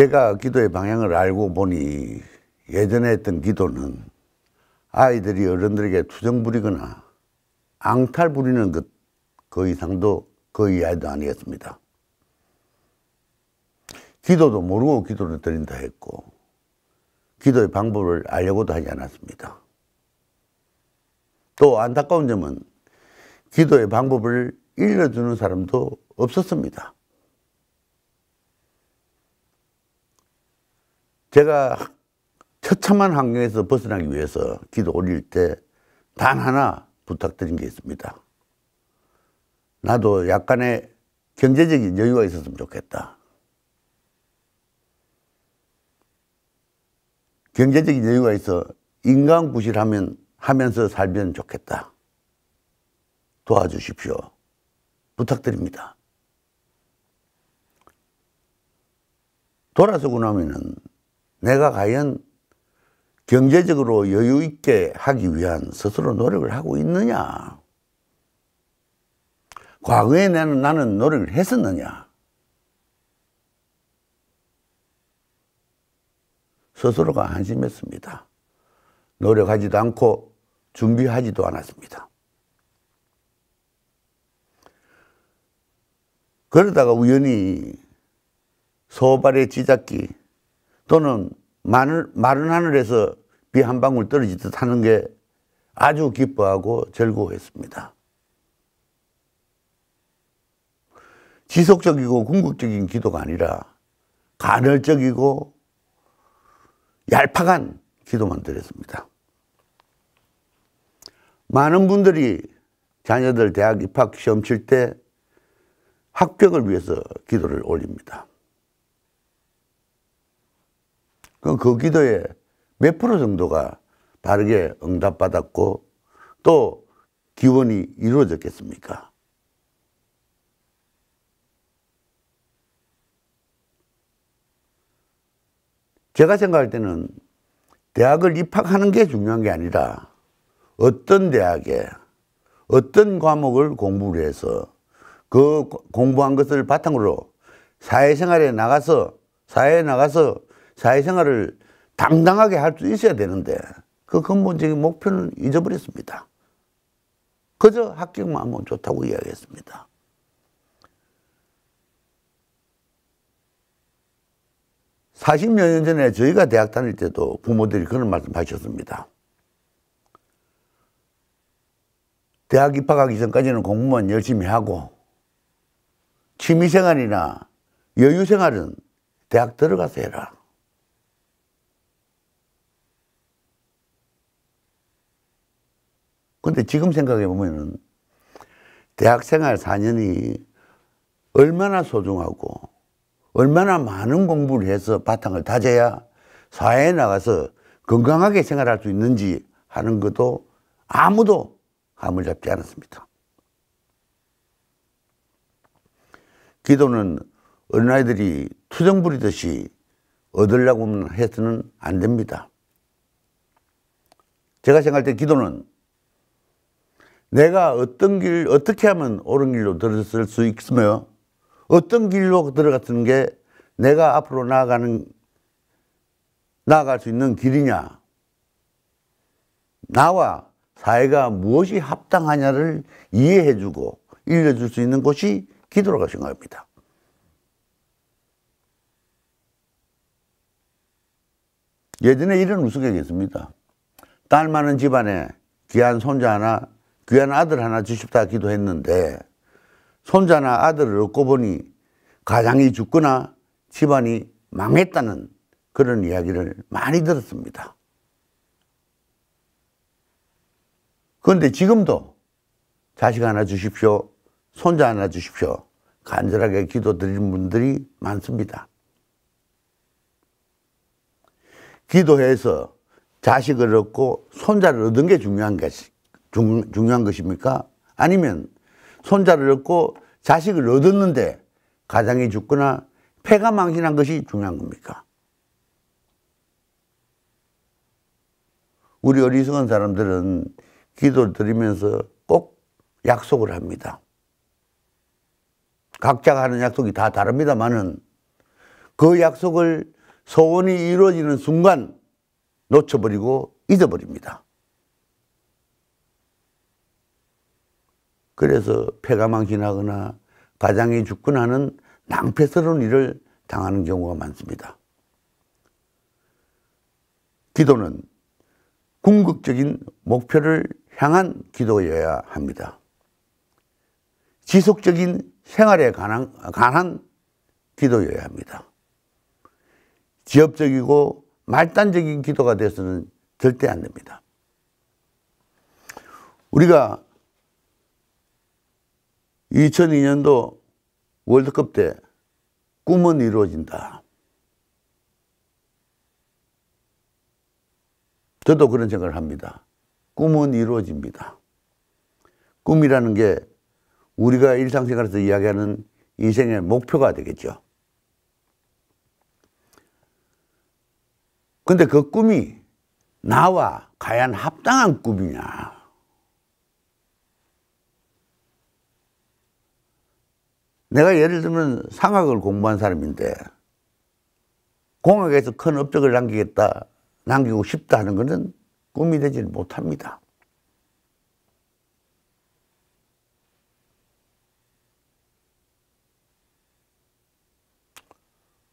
제가 기도의 방향을 알고 보니 예전에 했던 기도는 아이들이 어른들에게 투정 부리거나 앙탈 부리는 것 그 이상도 그 이하도 아니었습니다. 기도도 모르고 기도를 드린다 했고 기도의 방법을 알려고도 하지 않았습니다. 또 안타까운 점은 기도의 방법을 일러주는 사람도 없었습니다. 제가 처참한 환경에서 벗어나기 위해서 기도 올릴 때 단 하나 부탁드린 게 있습니다. 나도 약간의 경제적인 여유가 있었으면 좋겠다. 경제적인 여유가 있어 인간 구실하면 하면서 살면 좋겠다. 도와주십시오. 부탁드립니다. 돌아서고 나면은 내가 과연 경제적으로 여유 있게 하기 위한 스스로 노력을 하고 있느냐? 과거에 나는, 나는 노력을 했었느냐? 스스로가 한심했습니다. 노력하지도 않고 준비하지도 않았습니다. 그러다가 우연히 소발의 지작기 또는 마른, 마른 하늘에서 비 한 방울 떨어지듯 하는 게 아주 기뻐하고 즐거워했습니다. 지속적이고 궁극적인 기도가 아니라 간헐적이고 얄팍한 기도만 드렸습니다. 많은 분들이 자녀들 대학 입학 시험 칠 때 합격을 위해서 기도를 올립니다. 그럼 그 기도에 몇 프로 정도가 바르게 응답받았고 또 기원이 이루어졌겠습니까? 제가 생각할 때는 대학을 입학하는 게 중요한 게 아니라 어떤 대학에 어떤 과목을 공부를 해서 그 공부한 것을 바탕으로 사회생활에 나가서 사회에 나가서 사회생활을 당당하게 할 수 있어야 되는데 그 근본적인 목표는 잊어버렸습니다. 그저 합격만 하면 좋다고 이야기했습니다. 4 0 여년 전에 저희가 대학 다닐 때도 부모들이 그런 말씀 하셨습니다. 대학 입학하기 전까지는 공부만 열심히 하고 취미생활이나 여유생활은 대학 들어가서 해라. 근데 지금 생각해 보면은 대학 생활 4년이 얼마나 소중하고 얼마나 많은 공부를 해서 바탕을 다져야 사회에 나가서 건강하게 생활할 수 있는지 하는 것도 아무도 감을 잡지 않았습니다. 기도는 어린아이들이 투정 부리듯이 얻으려고 해서는안 됩니다. 제가 생각할 때 기도는 내가 어떤 길, 어떻게 하면 옳은 길로 들어설수 있으며 어떤 길로 들어갔는 게 내가 앞으로 나아가는, 나아갈 수 있는 길이냐. 나와 사회가 무엇이 합당하냐를 이해해주고 일려줄 수 있는 곳이 기도라고 생각합니다. 예전에 이런 우스갯이 있습니다. 딸 많은 집안에 귀한 손자 하나 귀한 아들 하나 주십다 기도했는데 손자나 아들을 얻고 보니 가장이 죽거나 집안이 망했다는 그런 이야기를 많이 들었습니다. 그런데 지금도 자식 하나 주십시오, 손자 하나 주십시오 간절하게 기도드리는 분들이 많습니다. 기도해서 자식을 얻고 손자를 얻은 게 중요한 것이 중, 중요한 것입니까? 아니면 손자를 얻고 자식을 얻었는데 가장이 죽거나 폐가 망신한 것이 중요한 겁니까? 우리 어리석은 사람들은 기도를 드리면서 꼭 약속을 합니다. 각자가 하는 약속이 다 다릅니다만은 그 약속을 소원이 이루어지는 순간 놓쳐버리고 잊어버립니다. 그래서 폐가 망신하거나 가장이 죽거나 하는 낭패스러운 일을 당하는 경우가 많습니다. 기도는 궁극적인 목표를 향한 기도여야 합니다. 지속적인 생활에 관한, 관한 기도여야 합니다. 지엽적이고 말단적인 기도가 돼서는 절대 안 됩니다. 우리가 2002년도 월드컵 때 꿈은 이루어진다. 저도 그런 생각을 합니다. 꿈은 이루어집니다. 꿈이라는 게 우리가 일상생활에서 이야기하는 인생의 목표가 되겠죠. 근데 그 꿈이 나와 과연 합당한 꿈이냐. 내가 예를 들면 상학을 공부한 사람인데 공학에서 큰 업적을 남기겠다, 남기고 싶다 하는 것은 꿈이 되질 못합니다.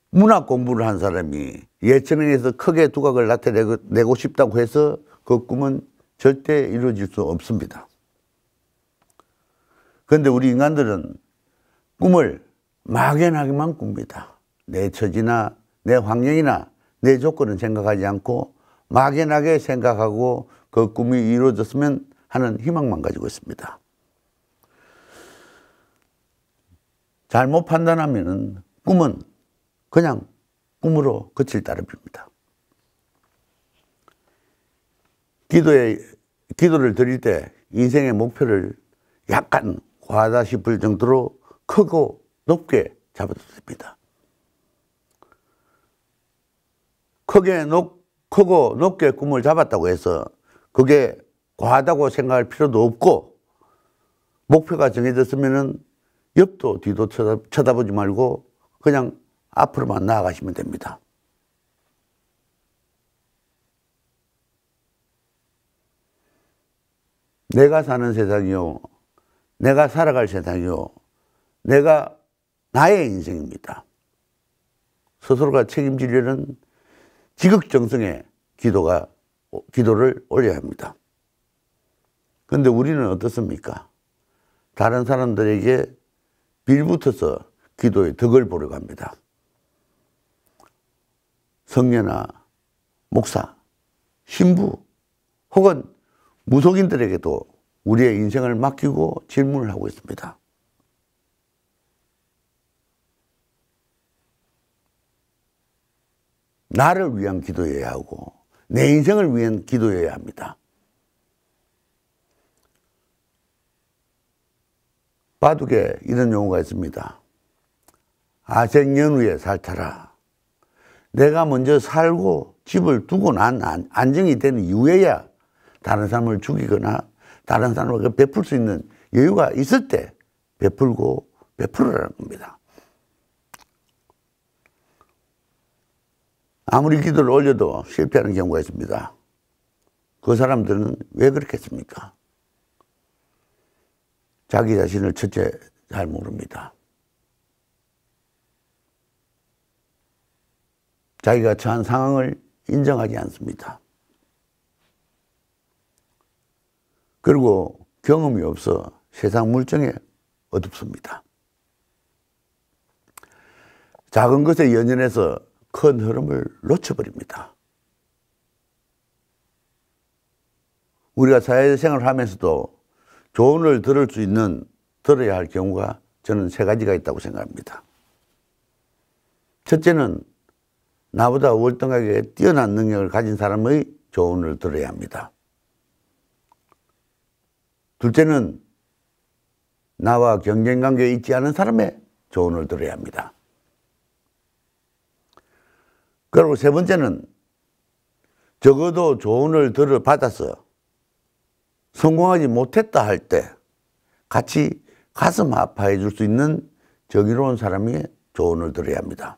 문학 공부를 한 사람이 예체능에서 크게 두각을 나타내고 싶다고 해서 그 꿈은 절대 이루어질 수 없습니다. 그런데 우리 인간들은 꿈을 막연하게만 꿉니다. 내 처지나 내 환경이나 내 조건은 생각하지 않고 막연하게 생각하고 그 꿈이 이루어졌으면 하는 희망만 가지고 있습니다. 잘못 판단하면 꿈은 그냥 꿈으로 그칠 따름입니다. 기도에, 기도를 드릴 때 인생의 목표를 약간 과하다 싶을 정도로 크고 높게 잡아뒀습니다. 크게 높, 크고 높게 꿈을 잡았다고 해서 그게 과하다고 생각할 필요도 없고 목표가 정해졌으면 옆도 뒤도 쳐다, 보지 말고 그냥 앞으로만 나아가시면 됩니다. 내가 사는 세상이요. 내가 살아갈 세상이요. 내가 나의 인생입니다. 스스로가 책임지려는 지극정성의 기도가 기도를 올려야 합니다. 그데 우리는 어떻습니까? 다른 사람들에게 빌붙어서 기도의 덕을 보려고 합니다. 성녀나 목사, 신부 혹은 무속인들에게도 우리의 인생을 맡기고 질문을 하고 있습니다. 나를 위한 기도해야 하고 내 인생을 위한 기도해야 합니다. 바둑에 이런 용어가 있습니다. 아생연후에 살타라. 내가 먼저 살고 집을 두고 난 안정이 된 이후에야 다른 사람을 죽이거나 다른 사람을 베풀 수 있는 여유가 있을 때 베풀고 베풀으라는 겁니다. 아무리 기도를 올려도 실패하는 경우가 있습니다. 그 사람들은 왜 그렇겠습니까? 자기 자신을 첫째 잘 모릅니다. 자기가 처한 상황을 인정하지 않습니다. 그리고 경험이 없어 세상 물정에 어둡습니다. 작은 것에 연연해서 큰 흐름을 놓쳐버립니다. 우리가 사회생활을 하면서도 조언을 들을 수 있는 들어야 할 경우가 저는 세 가지가 있다고 생각합니다. 첫째는 나보다 월등하게 뛰어난 능력을 가진 사람의 조언을 들어야 합니다. 둘째는 나와 경쟁관계에 있지 않은 사람의 조언을 들어야 합니다. 그리고 세 번째는 적어도 조언을 들을 받았어요. 성공하지 못했다 할 때 같이 가슴 아파해 줄 수 있는 정의로운 사람이 조언을 들어야 합니다.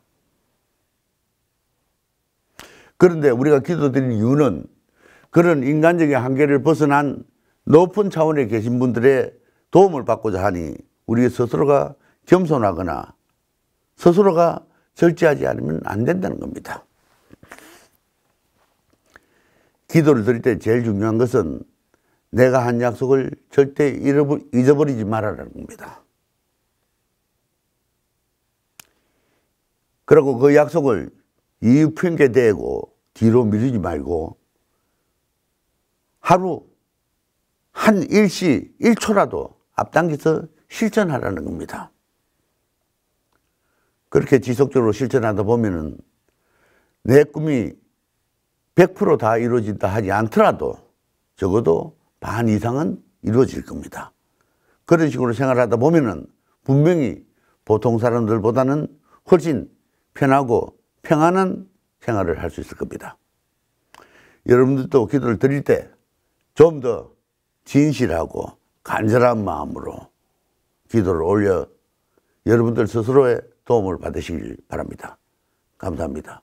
그런데 우리가 기도드린 이유는 그런 인간적인 한계를 벗어난 높은 차원에 계신 분들의 도움을 받고자 하니 우리 스스로가 겸손하거나 스스로가 절제하지 않으면 안 된다는 겁니다. 기도를 드릴 때 제일 중요한 것은 내가 한 약속을 절대 잊어버리지 말아라는 겁니다. 그리고 그 약속을 이유 핑계 대고 뒤로 미루지 말고 하루 한 일시 일초라도 앞당겨서 실천하라는 겁니다. 그렇게 지속적으로 실천하다 보면은 내 꿈이 100%다 이루어진다 하지 않더라도 적어도 반 이상은 이루어질 겁니다. 그런 식으로 생활하다 보면은 분명히 보통 사람들보다는 훨씬 편하고 평안한 생활을 할 수 있을 겁니다. 여러분들도 기도를 드릴 때 좀 더 진실하고 간절한 마음으로 기도를 올려 여러분들 스스로의 도움을 받으시길 바랍니다. 감사합니다.